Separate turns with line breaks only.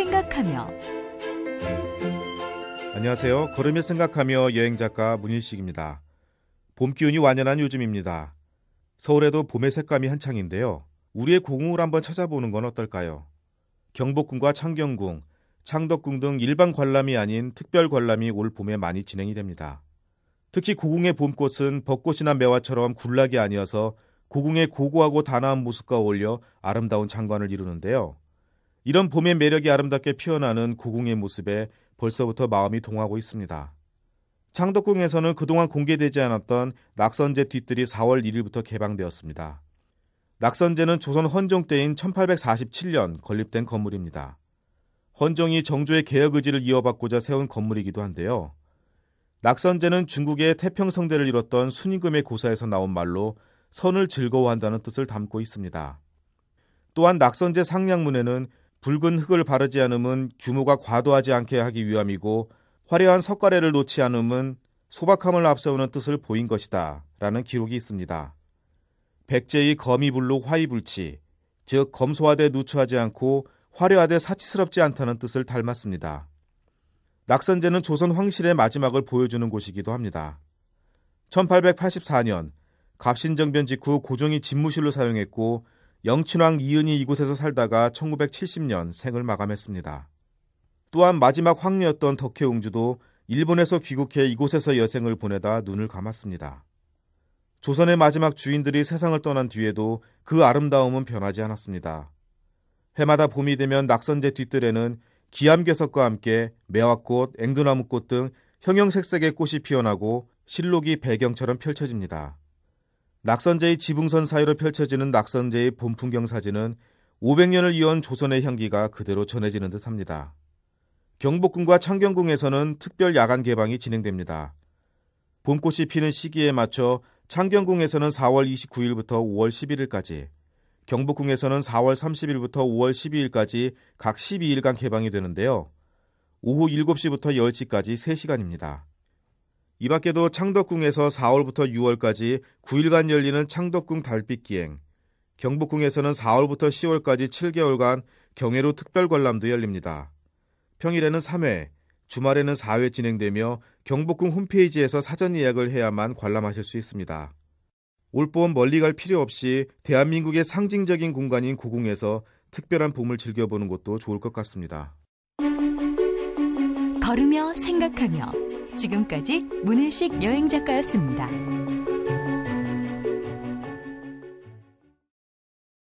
생각하며 안녕하세요. 걸으며 생각하며 여행 작가 문일식입니다. 봄 기운이 완연한 요즘입니다. 서울에도 봄의 색감이 한창인데요. 우리의 공웅을 한번 찾아보는 건 어떨까요? 경복궁과 창경궁, 창덕궁 등 일반 관람이 아닌 특별 관람이 올 봄에 많이 진행이 됩니다. 특히 고궁의 봄꽃은 벚꽃이나 매화처럼 군락이 아니어서 고궁의 고고하고 단아한 모습과 어울려 아름다운 장관을 이루는데요. 이런 봄의 매력이 아름답게 피어나는 고궁의 모습에 벌써부터 마음이 동하고 있습니다. 창덕궁에서는 그동안 공개되지 않았던 낙선제 뒷뜰이 4월 1일부터 개방되었습니다. 낙선제는 조선 헌종 때인 1847년 건립된 건물입니다. 헌종이 정조의 개혁 의지를 이어받고자 세운 건물이기도 한데요. 낙선제는 중국의 태평성대를 이뤘던 순임금의 고사에서 나온 말로 선을 즐거워한다는 뜻을 담고 있습니다. 또한 낙선제 상량문에는 붉은 흙을 바르지 않음은 규모가 과도하지 않게 하기 위함이고 화려한 석가래를 놓지 않음은 소박함을 앞세우는 뜻을 보인 것이다. 라는 기록이 있습니다. 백제의 거미불로 화이불치, 즉 검소하되 누추하지 않고 화려하되 사치스럽지 않다는 뜻을 닮았습니다. 낙선제는 조선 황실의 마지막을 보여주는 곳이기도 합니다. 1884년 갑신정변 직후 고종이 집무실로 사용했고 영춘왕 이은이 이곳에서 살다가 1970년 생을 마감했습니다. 또한 마지막 황녀였던 덕혜옹주도 일본에서 귀국해 이곳에서 여생을 보내다 눈을 감았습니다. 조선의 마지막 주인들이 세상을 떠난 뒤에도 그 아름다움은 변하지 않았습니다. 해마다 봄이 되면 낙선제 뒤뜰에는 기암괴석과 함께 매화꽃, 앵두나무꽃 등 형형색색의 꽃이 피어나고 실록이 배경처럼 펼쳐집니다. 낙선제의 지붕선 사이로 펼쳐지는 낙선제의 봄 풍경 사진은 500년을 이어온 조선의 향기가 그대로 전해지는 듯합니다. 경복궁과 창경궁에서는 특별 야간 개방이 진행됩니다. 봄꽃이 피는 시기에 맞춰 창경궁에서는 4월 29일부터 5월 11일까지, 경복궁에서는 4월 30일부터 5월 12일까지 각 12일간 개방이 되는데요. 오후 7시부터 10시까지 3시간입니다. 이 밖에도 창덕궁에서 4월부터 6월까지 9일간 열리는 창덕궁 달빛 기행, 경복궁에서는 4월부터 10월까지 7개월간 경회로 특별 관람도 열립니다. 평일에는 3회, 주말에는 4회 진행되며 경복궁 홈페이지에서 사전 예약을 해야만 관람하실 수 있습니다. 올봄 멀리 갈 필요 없이 대한민국의 상징적인 공간인 고궁에서 특별한 봄을 즐겨보는 것도 좋을 것 같습니다. 걸으며 생각하며 지금까지 문일식 여행작가였습니다.